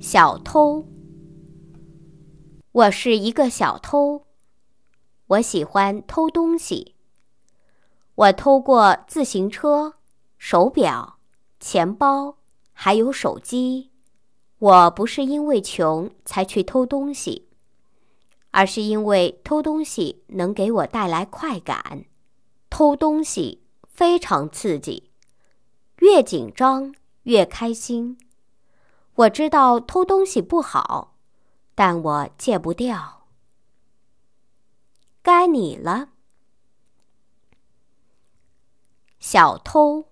小偷，我是一个小偷，我喜欢偷东西。我偷过自行车、手表、钱包，还有手机。我不是因为穷才去偷东西，而是因为偷东西能给我带来快感。偷东西。非常刺激，越紧张越开心。我知道偷东西不好，但我戒不掉。该你了，小偷。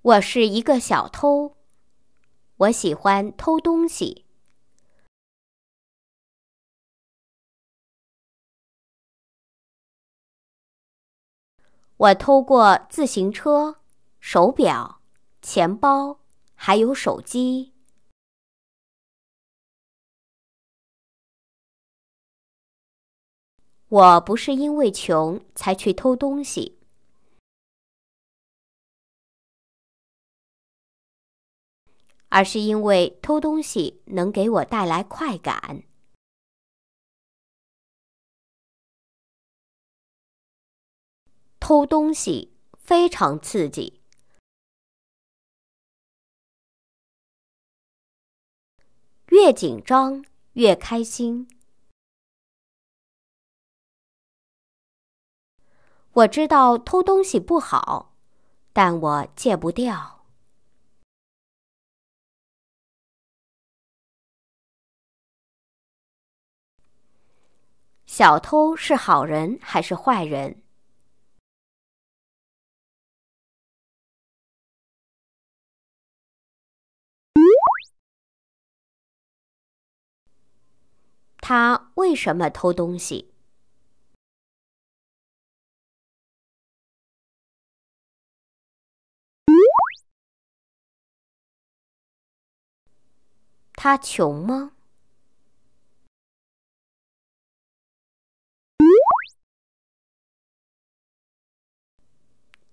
我是一个小偷，我喜欢偷东西。我偷过自行车、手表、钱包，还有手机。我不是因为穷才去偷东西，而是因为偷东西能给我带来快感。偷东西非常刺激，越紧张越开心。我知道偷东西不好，但我戒不掉。小偷是好人还是坏人？他为什么偷东西？他穷吗？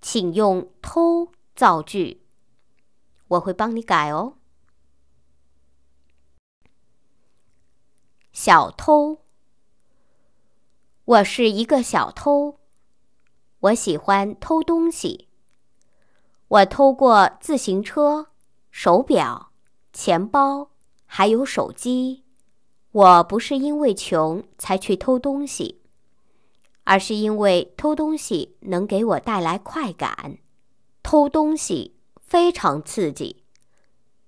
请用“偷”造句，我会帮你改哦。小偷，我是一个小偷，我喜欢偷东西。我偷过自行车、手表、钱包，还有手机。我不是因为穷才去偷东西，而是因为偷东西能给我带来快感。偷东西非常刺激，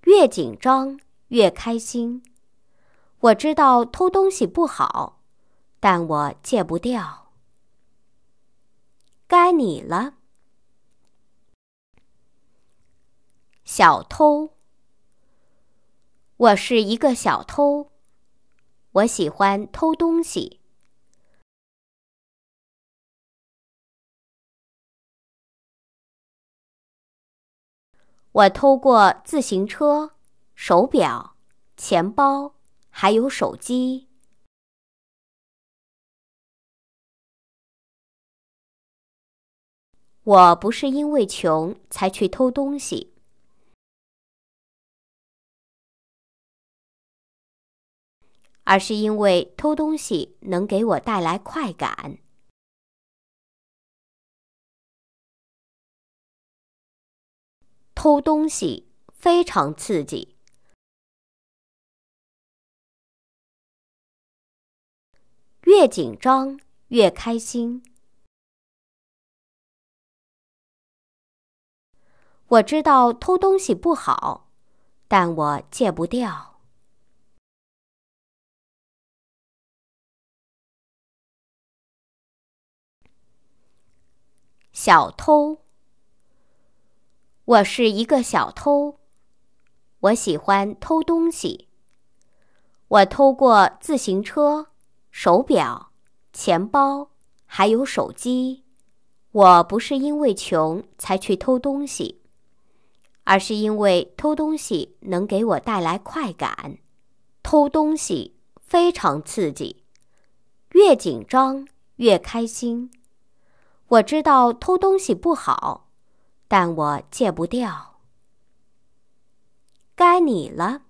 越紧张越开心。我知道偷东西不好，但我戒不掉。该你了，小偷。我是一个小偷，我喜欢偷东西。我偷过自行车、手表、钱包。还有手机。我不是因为穷才去偷东西，而是因为偷东西能给我带来快感。偷东西非常刺激。越紧张越开心。我知道偷东西不好，但我戒不掉。小偷，我是一个小偷，我喜欢偷东西。我偷过自行车。手表、钱包，还有手机，我不是因为穷才去偷东西，而是因为偷东西能给我带来快感。偷东西非常刺激，越紧张越开心。我知道偷东西不好，但我戒不掉。该你了。